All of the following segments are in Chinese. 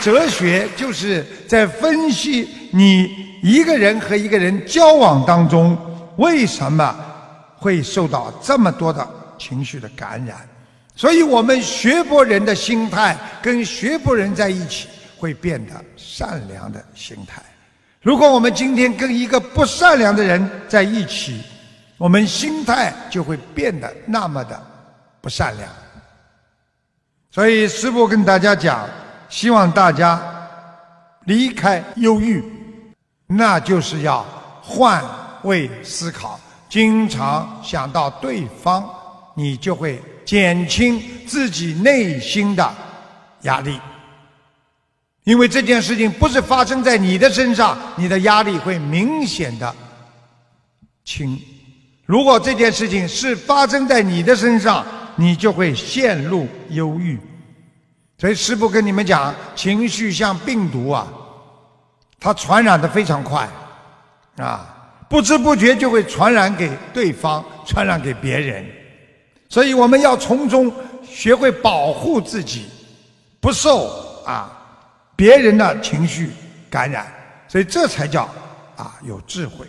哲学就是在分析你一个人和一个人交往当中为什么会受到这么多的情绪的感染，所以我们学博人的心态跟学博人在一起会变得善良的心态。如果我们今天跟一个不善良的人在一起，我们心态就会变得那么的不善良。所以师父跟大家讲。希望大家离开忧郁，那就是要换位思考，经常想到对方，你就会减轻自己内心的压力。因为这件事情不是发生在你的身上，你的压力会明显的轻；如果这件事情是发生在你的身上，你就会陷入忧郁。所以师傅跟你们讲，情绪像病毒啊，它传染的非常快，啊，不知不觉就会传染给对方，传染给别人。所以我们要从中学会保护自己，不受啊别人的情绪感染。所以这才叫啊有智慧。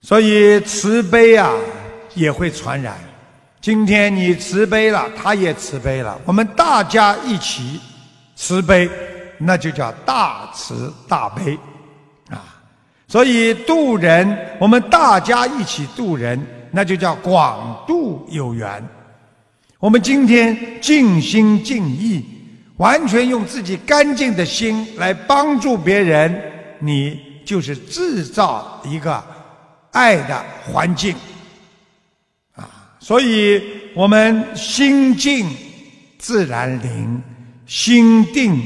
所以慈悲啊也会传染。今天你慈悲了，他也慈悲了。我们大家一起慈悲，那就叫大慈大悲啊！所以渡人，我们大家一起渡人，那就叫广度有缘。我们今天尽心尽意，完全用自己干净的心来帮助别人，你就是制造一个爱的环境。所以，我们心静自然灵，心定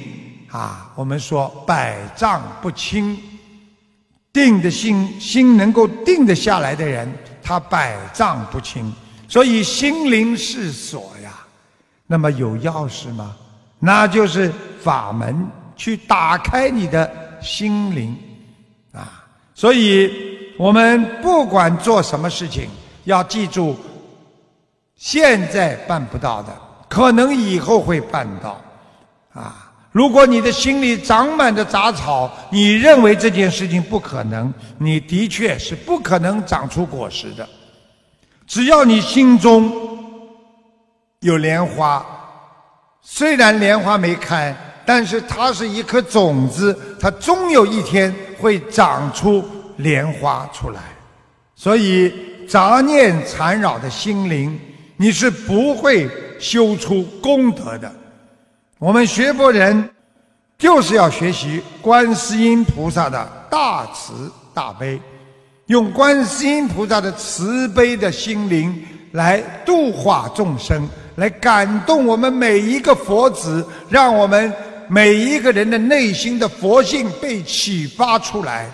啊。我们说百丈不侵，定的心，心能够定得下来的人，他百丈不侵。所以心灵是锁呀，那么有钥匙吗？那就是法门，去打开你的心灵啊。所以我们不管做什么事情，要记住。现在办不到的，可能以后会办到，啊！如果你的心里长满着杂草，你认为这件事情不可能，你的确是不可能长出果实的。只要你心中有莲花，虽然莲花没开，但是它是一颗种子，它终有一天会长出莲花出来。所以，杂念缠绕的心灵。你是不会修出功德的。我们学佛人就是要学习观世音菩萨的大慈大悲，用观世音菩萨的慈悲的心灵来度化众生，来感动我们每一个佛子，让我们每一个人的内心的佛性被启发出来。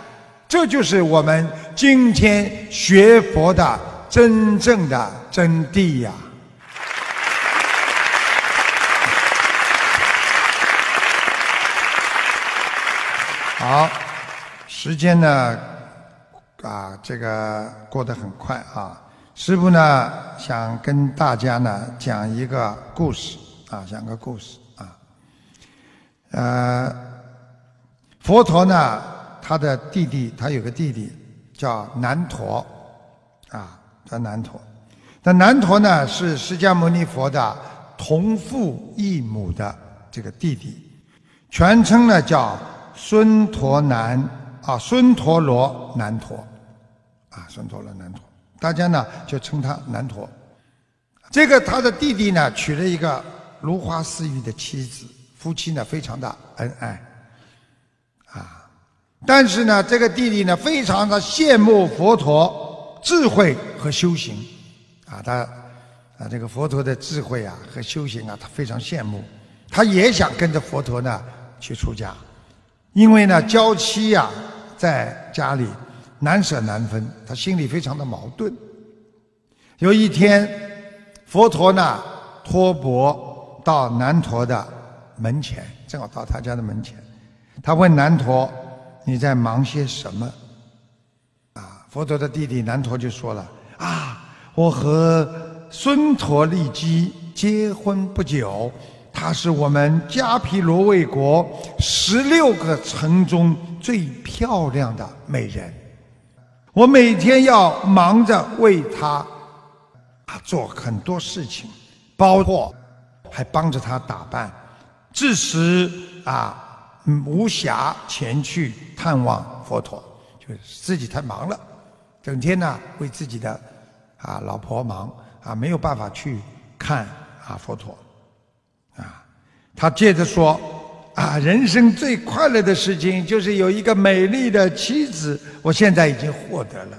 这就是我们今天学佛的真正的。真谛呀！好，时间呢，啊，这个过得很快啊。师傅呢，想跟大家呢讲一个故事啊，讲个故事啊。呃，佛陀呢，他的弟弟，他有个弟弟叫南陀啊，叫南陀。那南陀呢，是释迦牟尼佛的同父异母的这个弟弟，全称呢叫孙陀南啊，孙陀罗南陀啊，孙陀罗南陀，大家呢就称他南陀。这个他的弟弟呢娶了一个如花似玉的妻子，夫妻呢非常的恩爱啊，但是呢这个弟弟呢非常的羡慕佛陀智慧和修行。啊，他啊，这个佛陀的智慧啊和修行啊，他非常羡慕，他也想跟着佛陀呢去出家，因为呢，娇妻呀在家里难舍难分，他心里非常的矛盾。有一天，佛陀呢托钵到南陀的门前，正好到他家的门前，他问南陀：“你在忙些什么？”啊，佛陀的弟弟南陀就说了：“啊。”我和孙陀利基结婚不久，她是我们迦毗罗卫国十六个城中最漂亮的美人。我每天要忙着为她，啊，做很多事情，包括还帮着她打扮，致使啊无暇前去探望佛陀，就是自己太忙了，整天呢为自己的。啊，老婆忙啊，没有办法去看啊佛陀，啊，他接着说啊，人生最快乐的事情就是有一个美丽的妻子，我现在已经获得了，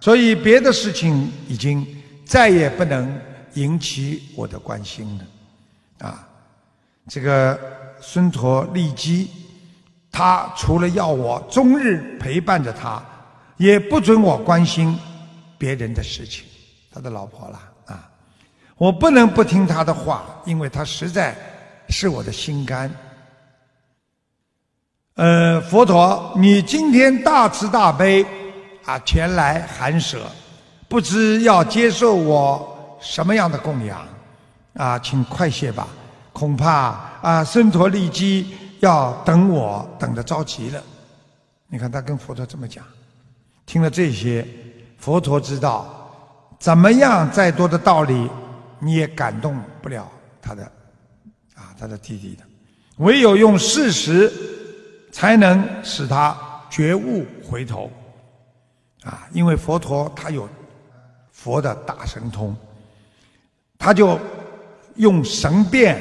所以别的事情已经再也不能引起我的关心了，啊，这个孙陀利基，他除了要我终日陪伴着他，也不准我关心别人的事情。他的老婆了啊，我不能不听他的话，因为他实在是我的心肝。呃，佛陀，你今天大慈大悲啊，前来寒舍，不知要接受我什么样的供养啊，请快些吧，恐怕啊，僧陀利基要等我等得着急了。你看他跟佛陀这么讲，听了这些，佛陀知道。怎么样？再多的道理，你也感动不了他的，啊，他的弟弟的，唯有用事实才能使他觉悟回头，啊，因为佛陀他有佛的大神通，他就用神变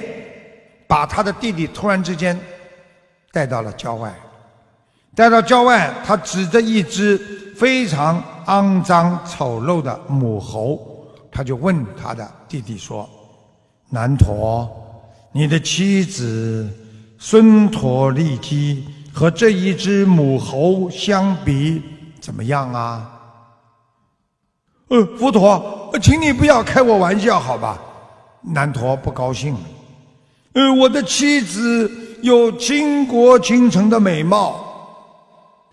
把他的弟弟突然之间带到了郊外，带到郊外，他指着一只非常。肮脏丑陋的母猴，他就问他的弟弟说：“南陀，你的妻子孙陀利基和这一只母猴相比怎么样啊？”“呃，佛陀，请你不要开我玩笑，好吧？”南陀不高兴了。“呃，我的妻子有倾国倾城的美貌，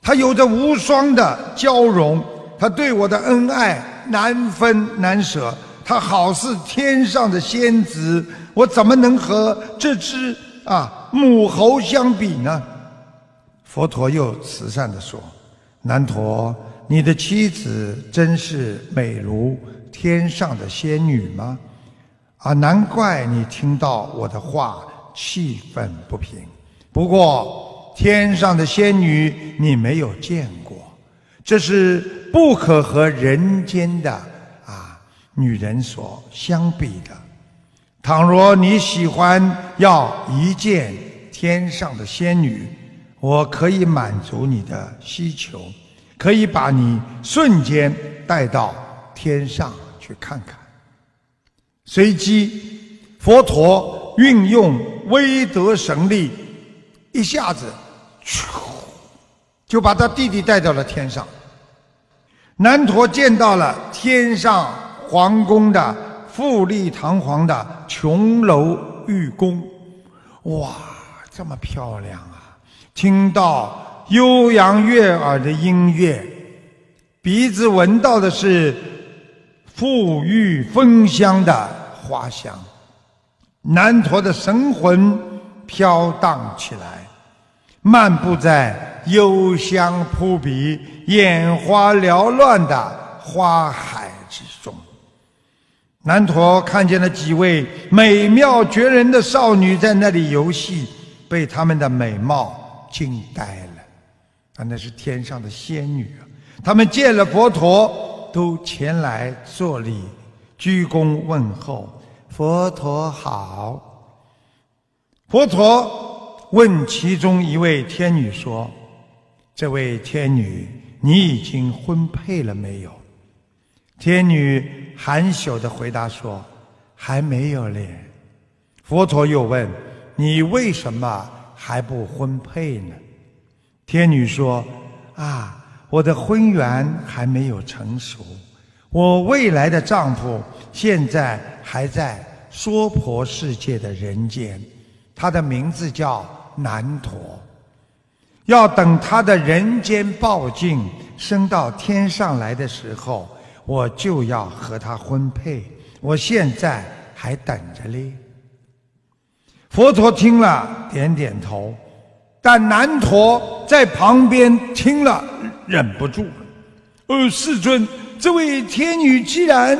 她有着无双的娇容。”他对我的恩爱难分难舍，他好似天上的仙子，我怎么能和这只啊母猴相比呢？佛陀又慈善地说：“南陀，你的妻子真是美如天上的仙女吗？啊，难怪你听到我的话气愤不平。不过，天上的仙女你没有见过，这是。”不可和人间的啊女人所相比的。倘若你喜欢要一见天上的仙女，我可以满足你的需求，可以把你瞬间带到天上去看看。随即，佛陀运用威德神力，一下子，就把他弟弟带到了天上。南陀见到了天上皇宫的富丽堂皇的琼楼玉宫，哇，这么漂亮啊！听到悠扬悦耳的音乐，鼻子闻到的是馥郁芬香的花香，南陀的神魂飘荡起来，漫步在。幽香扑鼻，眼花缭乱的花海之中，南陀看见了几位美妙绝人的少女在那里游戏，被她们的美貌惊呆了。啊，那是天上的仙女啊！她们见了佛陀，都前来作礼、鞠躬问候：“佛陀好。”佛陀问其中一位天女说。这位天女，你已经婚配了没有？天女含羞地回答说：“还没有嘞。”佛陀又问：“你为什么还不婚配呢？”天女说：“啊，我的婚缘还没有成熟，我未来的丈夫现在还在娑婆世界的人间，他的名字叫难陀。”要等他的人间报境升到天上来的时候，我就要和他婚配。我现在还等着哩。佛陀听了，点点头。但南陀在旁边听了，忍不住：“呃，世尊，这位天女既然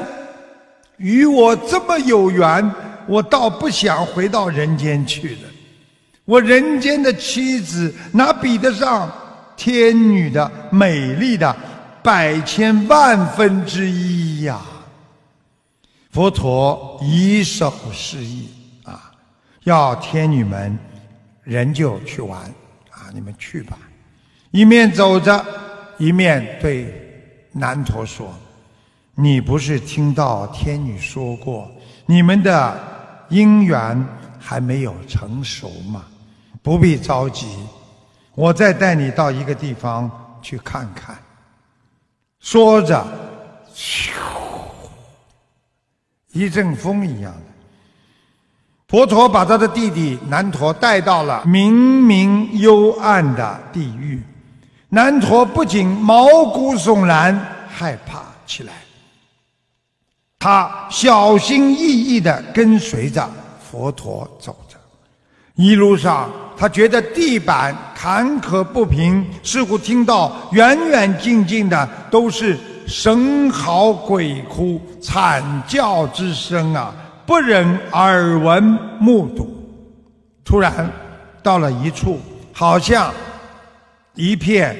与我这么有缘，我倒不想回到人间去了。”我人间的妻子哪比得上天女的美丽的百千万分之一呀？佛陀以手示意啊，要天女们仍旧去玩啊，你们去吧。一面走着，一面对南陀说：“你不是听到天女说过，你们的姻缘还没有成熟吗？”不必着急，我再带你到一个地方去看看。说着，咻，一阵风一样的，佛陀把他的弟弟南陀带到了明明幽暗的地狱。南陀不仅毛骨悚然，害怕起来，他小心翼翼的跟随着佛陀走着，一路上。他觉得地板坎坷不平，似乎听到远远近近的都是神嚎鬼哭、惨叫之声啊，不忍耳闻目睹。突然，到了一处，好像一片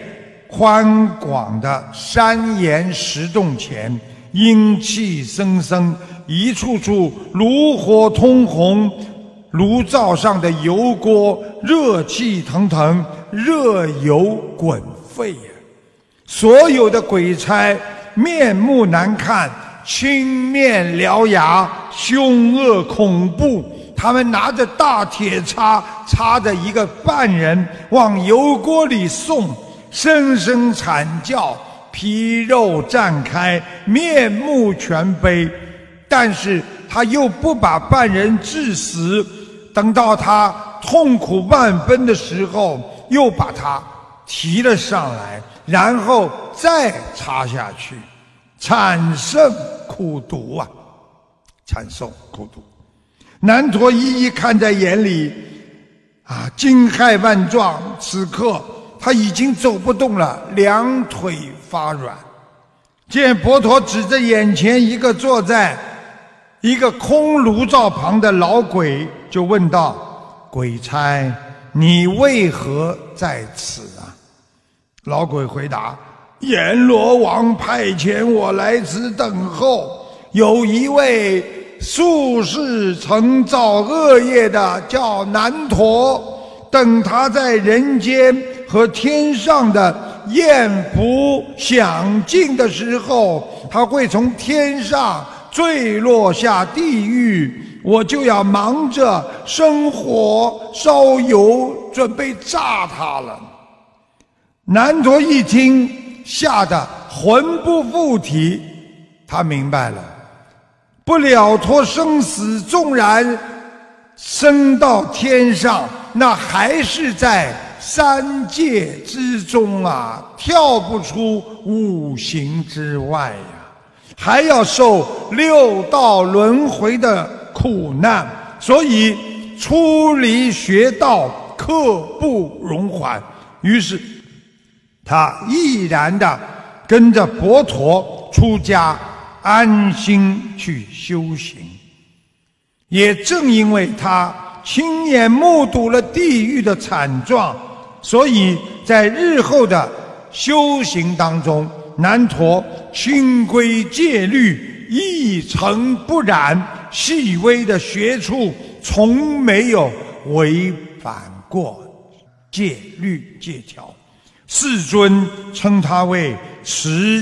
宽广的山岩石洞前，阴气森森，一处处炉火通红。炉灶上的油锅热气腾腾，热油滚沸呀！所有的鬼差面目难看，青面獠牙，凶恶恐怖。他们拿着大铁叉，叉着一个半人往油锅里送，声声惨叫，皮肉绽开，面目全非。但是他又不把半人致死。等到他痛苦万分的时候，又把他提了上来，然后再插下去，产生苦读啊！产生苦读，南陀一一看在眼里，啊，惊骇万状。此刻他已经走不动了，两腿发软。见佛陀指着眼前一个坐在一个空炉灶旁的老鬼。就问道：“鬼差，你为何在此啊？”老鬼回答：“阎罗王派遣我来此等候，有一位术士曾造恶业的，叫南陀。等他在人间和天上的艳福享尽的时候，他会从天上坠落下地狱。”我就要忙着生火烧油，准备炸他了。南卓一听，吓得魂不附体，他明白了，不了脱生死，纵然升到天上，那还是在三界之中啊，跳不出五行之外呀，还要受六道轮回的。苦难，所以出离学道刻不容缓。于是，他毅然的跟着佛陀出家，安心去修行。也正因为他亲眼目睹了地狱的惨状，所以在日后的修行当中，南陀清规戒律一尘不染。细微的学处，从没有违反过戒律戒条，世尊称他为持。